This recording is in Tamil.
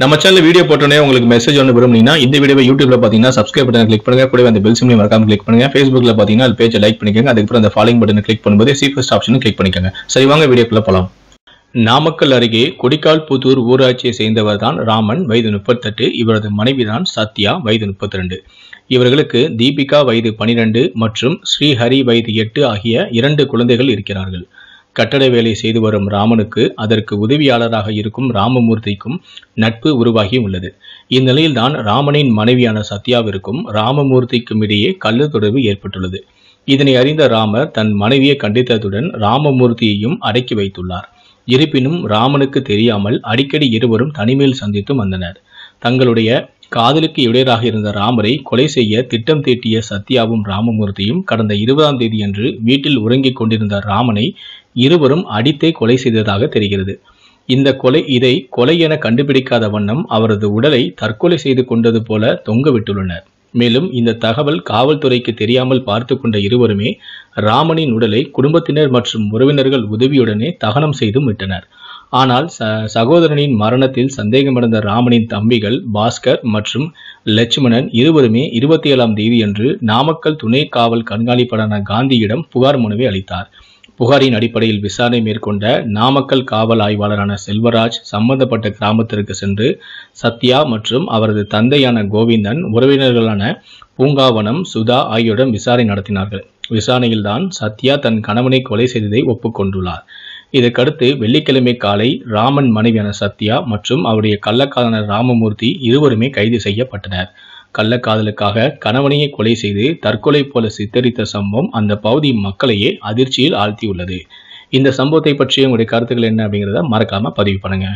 நம்ம சேனல் வீடியோ போட்டோன்னே உங்களுக்கு மெசேஜ் ஒன்று விரும்புனீங்கன்னா இந்த வீடியோ யூடியூப்ல பார்த்தீங்கன்னா சப்ஸ்கிரைப் பட்டன் கிளிக் பண்ணுங்க கூட அந்த பெல் சிம்லையும் மறக்காம கிளிக் பண்ணுங்க ஃபேஸ்புக்ல பார்த்தீங்கன்னா அது பேஜை லைக் பண்ணிக்கோங்க அதுக்கப்புறம் அந்த ஃபாலோ பட்டன் கிளிக் பண்ணும்போது சீஃபஸ்ட் ஆப்ஷன் கிளிக் பண்ணிக்கோங்க சரி வாங்க வீடியோக்குள்ள போகலாம் நாமக்கல் அருகே கொடிக்கால் புதூர் ஊராட்சியை சேர்ந்தவர் தான் ராமன் வயது முப்பத்தெட்டு இவரது மனைவிதான் சத்யா வயது முப்பத்தி ரெண்டு இவர்களுக்கு தீபிகா வயது பனிரெண்டு மற்றும் ஸ்ரீஹரி வயது எட்டு ஆகிய இரண்டு குழந்தைகள் இருக்கிறார்கள் கட்டட வேலை செய்து வரும் ராமனுக்கு அதற்கு உதவியாளராக இருக்கும் ராமமூர்த்திக்கும் நட்பு உருவாகி உள்ளது இந்நிலையில்தான் ராமனின் மனைவியான சத்யாவிற்கும் ராமமூர்த்திக்கும் இடையே கள்ள தொடர்பு ஏற்பட்டுள்ளது இதனை அறிந்த ராமர் தன் மனைவியை கண்டித்ததுடன் ராமமூர்த்தியையும் அடக்கி வைத்துள்ளார் இருப்பினும் ராமனுக்கு தெரியாமல் அடிக்கடி இருவரும் தனிமையில் சந்தித்து வந்தனர் தங்களுடைய காதலுக்கு இடையராக இருந்த ராமரை கொலை செய்ய திட்டம் தீட்டிய சத்யாவும் ராமமூர்த்தியும் கடந்த இருபதாம் தேதி அன்று வீட்டில் உறங்கிக் கொண்டிருந்த ராமனை இருவரும் அடித்தே கொலை செய்ததாக தெரிகிறது இந்த கொலை இதை கொலை என கண்டுபிடிக்காத வண்ணம் அவரது உடலை தற்கொலை செய்து கொண்டது போல தொங்கவிட்டுள்ளனர் மேலும் இந்த தகவல் காவல்துறைக்கு தெரியாமல் பார்த்து கொண்ட இருவருமே ராமனின் உடலை குடும்பத்தினர் மற்றும் உறவினர்கள் உதவியுடனே தகனம் செய்தும் விட்டனர் ஆனால் சகோதரனின் மரணத்தில் சந்தேகமடைந்த ராமனின் தம்பிகள் பாஸ்கர் மற்றும் லட்சுமணன் இருவருமே இருபத்தி ஏழாம் தேதியன்று நாமக்கல் துணை காவல் கண்காணிப்பாளரான காந்தியிடம் புகார் மனுவை அளித்தார் புகாரின் அடிப்படையில் விசாரணை மேற்கொண்ட நாமக்கல் காவல் ஆய்வாளரான செல்வராஜ் சம்பந்தப்பட்ட கிராமத்திற்கு சென்று சத்யா மற்றும் அவரது தந்தையான கோவிந்தன் உறவினர்களான பூங்காவனம் சுதா ஆகியோரிடம் விசாரணை நடத்தினார்கள் விசாரணையில்தான் சத்யா தன் கணவனை கொலை செய்ததை ஒப்புக்கொண்டுள்ளார் இதற்கடுத்து வெள்ளிக்கிழமை காலை ராமன் மனைவியான சத்யா மற்றும் அவருடைய கள்ளக்காதலர் ராமமூர்த்தி இருவருமே கைது செய்யப்பட்டனர் கள்ளக்காதலுக்காக கணவனையே கொலை செய்து தற்கொலை போல சித்தரித்த சம்பவம் அந்த பகுதி மக்களையே அதிர்ச்சியில் ஆழ்த்தியுள்ளது இந்த சம்பவத்தை பற்றி உங்களுடைய கருத்துக்கள் என்ன அப்படிங்கிறத மறக்காம பதிவு பண்ணுங்க